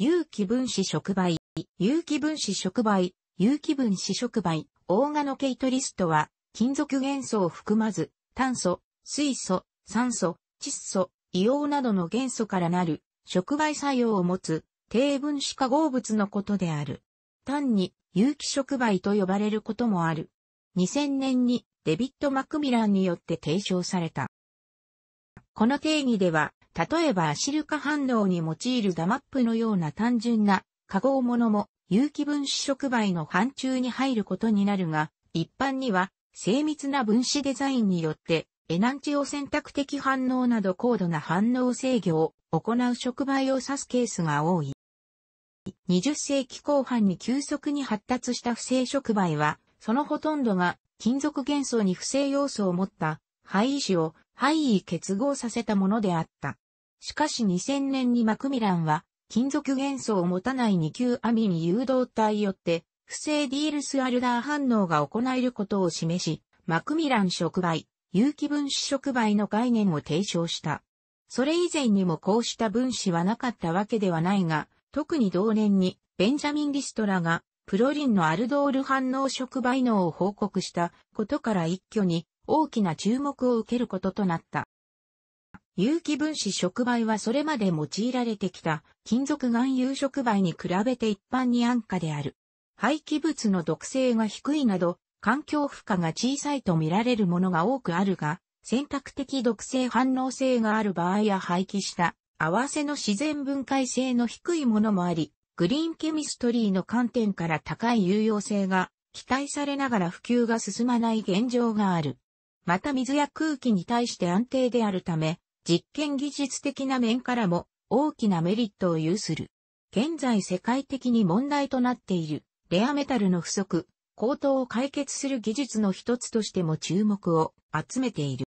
有機分子触媒、有機分子触媒、有機分子触媒、オーガノケイトリストは、金属元素を含まず、炭素、水素、酸素、窒素、硫黄などの元素からなる、触媒作用を持つ、低分子化合物のことである。単に、有機触媒と呼ばれることもある。2000年に、デビット・マクミランによって提唱された。この定義では、例えばアシルカ反応に用いるダマップのような単純な化合物も有機分子触媒の範疇に入ることになるが、一般には精密な分子デザインによってエナンチオ選択的反応など高度な反応制御を行う触媒を指すケースが多い。20世紀後半に急速に発達した不正触媒は、そのほとんどが金属元素に不正要素を持った、廃異子を廃異結合させたものであった。しかし2000年にマクミランは、金属元素を持たない二級アミン誘導体よって、不正ディールスアルダー反応が行えることを示し、マクミラン触媒、有機分子触媒の概念を提唱した。それ以前にもこうした分子はなかったわけではないが、特に同年にベンジャミン・リストラがプロリンのアルドール反応触媒能を報告したことから一挙に大きな注目を受けることとなった。有機分子触媒はそれまで用いられてきた金属含有触媒に比べて一般に安価である。廃棄物の毒性が低いなど、環境負荷が小さいと見られるものが多くあるが、選択的毒性反応性がある場合や廃棄した合わせの自然分解性の低いものもあり、グリーンケミストリーの観点から高い有用性が期待されながら普及が進まない現状がある。また水や空気に対して安定であるため、実験技術的な面からも大きなメリットを有する。現在世界的に問題となっているレアメタルの不足、高騰を解決する技術の一つとしても注目を集めている。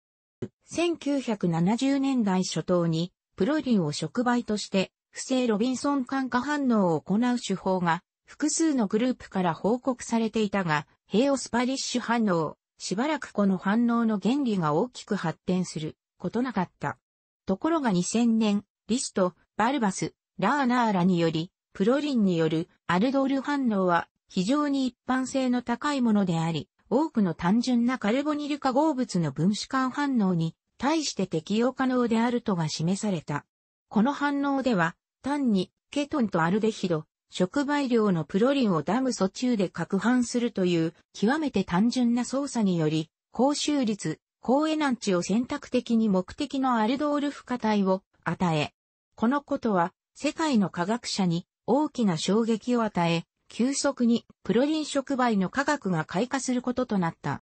1970年代初頭にプロリンを触媒として不正ロビンソン感化反応を行う手法が複数のグループから報告されていたが、ヘイオスパリッシュ反応、しばらくこの反応の原理が大きく発展することなかった。ところが2000年、リスト、バルバス、ラーナーラにより、プロリンによるアルドール反応は非常に一般性の高いものであり、多くの単純なカルボニル化合物の分子間反応に対して適用可能であるとが示された。この反応では、単にケトンとアルデヒド、触媒量のプロリンをダム疎中で拡拌するという極めて単純な操作により、高収率、高エナンチを選択的に目的のアルドール付加体を与え、このことは世界の科学者に大きな衝撃を与え、急速にプロリン触媒の科学が開花することとなった。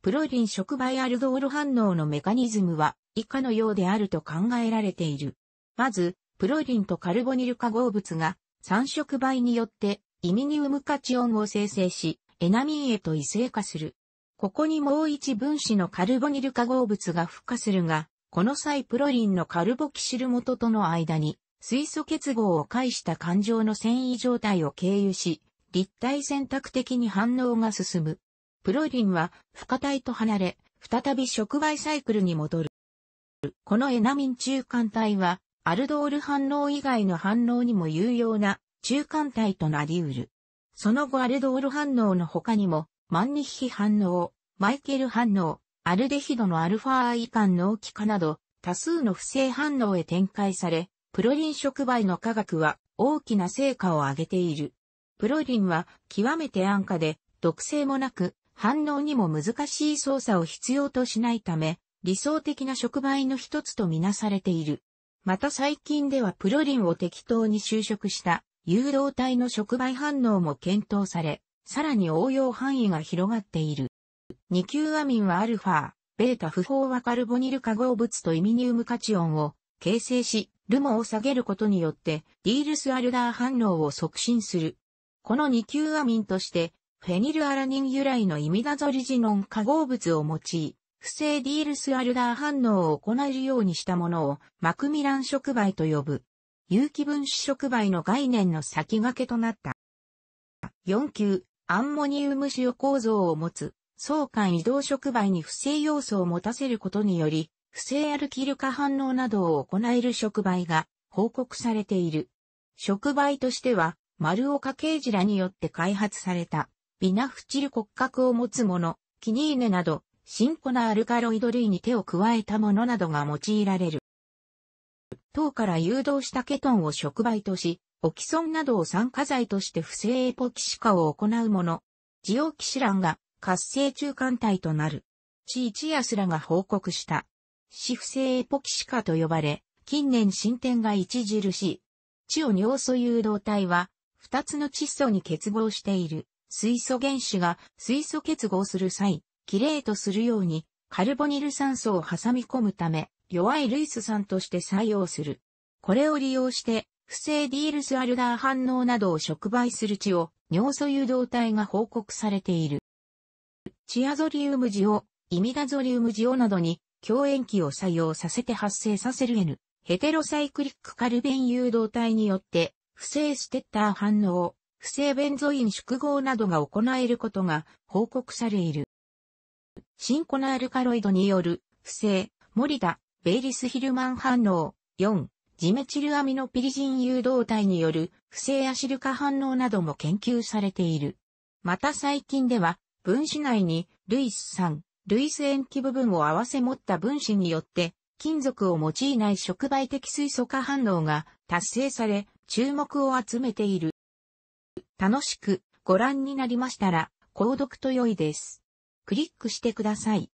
プロリン触媒アルドール反応のメカニズムは以下のようであると考えられている。まず、プロリンとカルボニル化合物が三触媒によってイミニウムカチオンを生成し、エナミンへと異性化する。ここにもう一分子のカルボニル化合物が孵化するが、この際プロリンのカルボキシル元との間に、水素結合を介した環状の繊維状態を経由し、立体選択的に反応が進む。プロリンは、不可体と離れ、再び触媒サイクルに戻る。このエナミン中間体は、アルドール反応以外の反応にも有用な中間体となり得る。その後アルドール反応の他にも、万日比反応、マイケル反応、アルデヒドのアルファーカンのき化など、多数の不正反応へ展開され、プロリン触媒の科学は大きな成果を上げている。プロリンは極めて安価で、毒性もなく、反応にも難しい操作を必要としないため、理想的な触媒の一つとみなされている。また最近ではプロリンを適当に就職した誘導体の触媒反応も検討され、さらに応用範囲が広がっている。二級アミンはアルファ、ベータ不飽和カルボニル化合物とイミニウムカチオンを形成し、ルモを下げることによって、ディールスアルダー反応を促進する。この二級アミンとして、フェニルアラニン由来のイミダゾリジノン化合物を用い、不正ディールスアルダー反応を行えるようにしたものをマクミラン触媒と呼ぶ。有機分子触媒の概念の先駆けとなった。4級、アンモニウム塩構造を持つ、相関移動触媒に不正要素を持たせることにより、不正アルキル化反応などを行える触媒が報告されている。触媒としては、丸岡刑事らによって開発された、ビナフチル骨格を持つもの、キニーネなど、新古なアルカロイド類に手を加えたものなどが用いられる。糖から誘導したケトンを触媒とし、オキソンなどを酸化剤として不正エポキシ化を行うもの。ジオキシランが活性中間体となる。チーチアスらが報告した。死不正エポキシ化と呼ばれ、近年進展が著しい。チオ尿素誘導体は、二つの窒素に結合している水素原子が水素結合する際、キレートするようにカルボニル酸素を挟み込むため、弱いルイス酸として作用する。これを利用して不正ディールスアルダー反応などを触媒する血を尿素誘導体が報告されている。チアゾリウムジオ、イミダゾリウムジオなどに強塩基を作用させて発生させる N、ヘテロサイクリックカルベン誘導体によって、不正ステッター反応、不正ベンゾイン縮合などが行えることが報告されいる。シンコナールカロイドによる不正、モリダ、ベイリスヒルマン反応、4、ジメチルアミノピリジン誘導体による不正アシル化反応なども研究されている。また最近では、分子内にルイス酸、ルイス塩基部分を合わせ持った分子によって、金属を用いない触媒的水素化反応が達成され、注目を集めている。楽しくご覧になりましたら、購読と良いです。クリックしてください。